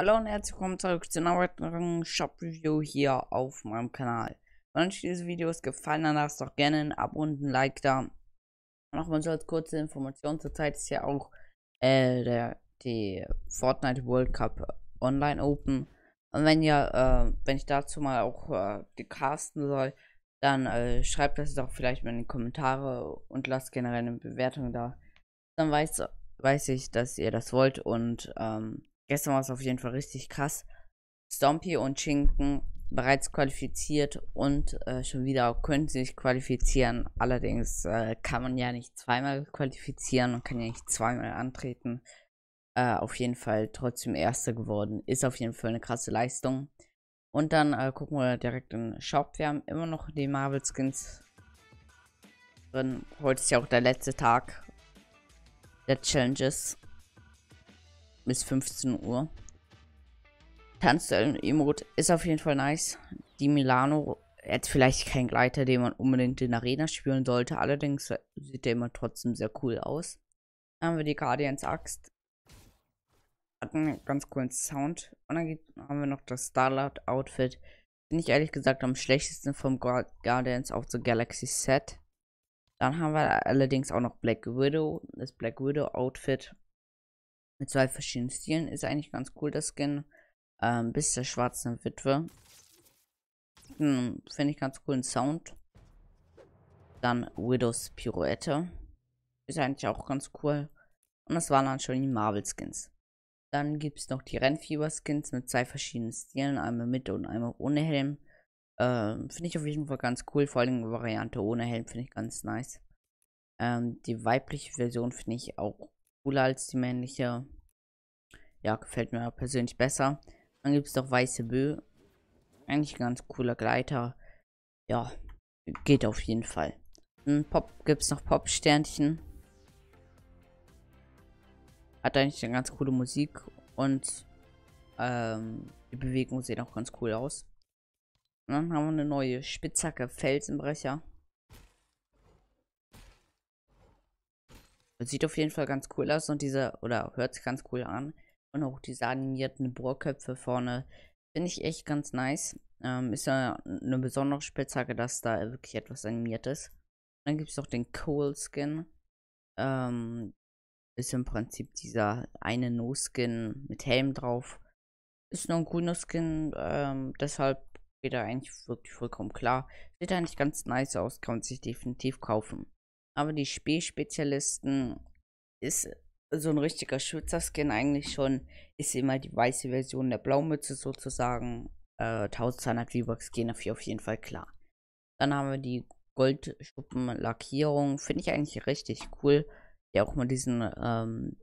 Hallo und herzlich willkommen zurück zu einer weiteren Shop Review hier auf meinem Kanal. Wenn euch diese Videos gefallen, dann lasst doch gerne ein Abo und ein Like da. Nochmal so als kurze Information: Zurzeit ist ja auch äh, der, die Fortnite World Cup Online Open. Und wenn ihr, äh, wenn ich dazu mal auch äh, casten soll, dann äh, schreibt das doch vielleicht mal in die Kommentare und lasst generell eine Bewertung da. Dann weiß, weiß ich, dass ihr das wollt und ähm, Gestern war es auf jeden Fall richtig krass. Stompy und Schinken bereits qualifiziert und äh, schon wieder können sie sich qualifizieren. Allerdings äh, kann man ja nicht zweimal qualifizieren und kann ja nicht zweimal antreten. Äh, auf jeden Fall trotzdem Erster geworden. Ist auf jeden Fall eine krasse Leistung. Und dann äh, gucken wir direkt in den Shop. Wir haben immer noch die Marvel Skins drin. Heute ist ja auch der letzte Tag der Challenges bis 15 Uhr. Tanzduell-Emote ist auf jeden Fall nice. Die Milano hat vielleicht kein Gleiter, den man unbedingt in Arena spielen sollte. Allerdings sieht der immer trotzdem sehr cool aus. Dann haben wir die Guardians Axt. Hat einen ganz coolen Sound. Und dann haben wir noch das Starlight Outfit. Bin ich ehrlich gesagt am schlechtesten vom Guardians auf the Galaxy Set. Dann haben wir allerdings auch noch Black Widow, das Black Widow Outfit mit zwei verschiedenen Stilen. Ist eigentlich ganz cool, das Skin. Ähm, bis zur schwarzen Witwe. Hm, Finde ich ganz coolen Sound. Dann Widows Pirouette. Ist eigentlich auch ganz cool. Und das waren dann schon die Marvel Skins. Dann gibt es noch die Rennfieber Skins mit zwei verschiedenen Stilen. Einmal mit und einmal ohne Helm. Ähm, finde ich auf jeden Fall ganz cool. Vor allem die Variante ohne Helm finde ich ganz nice. Ähm, die weibliche Version finde ich auch cooler als die männliche. Ja, gefällt mir persönlich besser. Dann gibt es noch Weiße Bö. Eigentlich ein ganz cooler Gleiter. Ja, geht auf jeden Fall. Dann hm, Pop gibt es noch Pop-Sternchen. Hat eigentlich eine ganz coole Musik und ähm, die Bewegung sieht auch ganz cool aus. Und dann haben wir eine neue Spitzhacke Felsenbrecher. Das sieht auf jeden Fall ganz cool aus und diese, oder hört sich ganz cool an. Und auch diese animierten Bohrköpfe vorne finde ich echt ganz nice. Ähm, ist ja eine besondere Spitzhacke, dass da wirklich etwas animiert ist. Dann gibt es noch den Coal Skin. Ähm, ist im Prinzip dieser eine No-Skin mit Helm drauf. Ist nur ein grüner Skin, ähm, deshalb geht er eigentlich wirklich vollkommen klar. Sieht eigentlich ganz nice aus, kann man sich definitiv kaufen. Aber die Spielspezialisten ist so ein richtiger Schützerskin eigentlich schon. Ist immer die weiße Version der Blaumütze sozusagen. Äh, 1200 V-Bucks gehen dafür auf jeden Fall klar. Dann haben wir die Goldschuppenlackierung. Finde ich eigentlich richtig cool. Ja, auch mit diesen, ähm,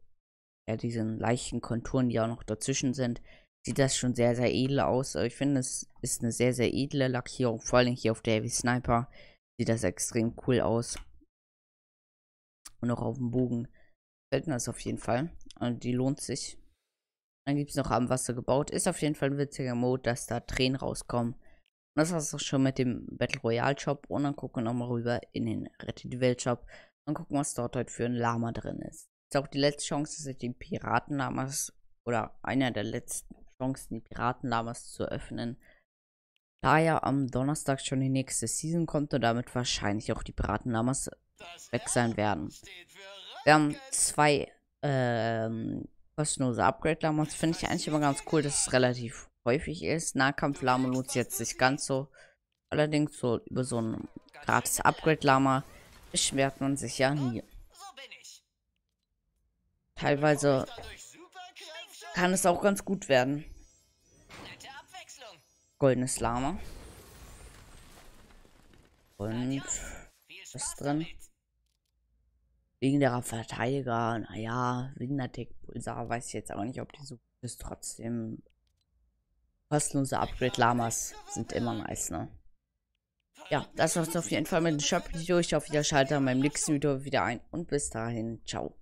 ja, diesen leichten Konturen, die auch noch dazwischen sind, sieht das schon sehr, sehr edel aus. Ich finde, es ist eine sehr, sehr edle Lackierung. Vor allem hier auf der Heavy Sniper sieht das extrem cool aus. Und auch auf dem Bogen. Selten ist auf jeden Fall. Und also die lohnt sich. Dann gibt es noch am Wasser gebaut. Ist auf jeden Fall ein witziger Mode, dass da Tränen rauskommen. Und das war es auch schon mit dem Battle Royale Shop. Und dann gucken wir nochmal rüber in den Rettet die Welt Shop. Und gucken, was dort heute für ein Lama drin ist. Ist auch die letzte Chance, dass ich den Piratenlamas oder einer der letzten Chancen, die Piratenlamas zu öffnen. Da ja am Donnerstag schon die nächste Season kommt und damit wahrscheinlich auch die Piratenlamas weg sein werden. Wir haben zwei ähm, kostenlose Upgrade Lamas. Finde ich eigentlich immer ganz cool, dass es relativ häufig ist. Nahkampf Lama nutzt jetzt nicht ganz so. Allerdings so über so ein gratis Upgrade Lama beschwert man sich ja nie. Teilweise kann es auch ganz gut werden. Goldenes Lama. Und was ist drin? Wegen der Verteidiger, naja, Wintertech Pulsar, weiß ich jetzt aber nicht, ob die so gut ist. Trotzdem, kostenlose Upgrade-Lamas sind immer nice, ne? Ja, das war's auf jeden Fall mit dem Shop-Video. Ich hoffe, ihr schaltet beim nächsten Video wieder ein und bis dahin, ciao.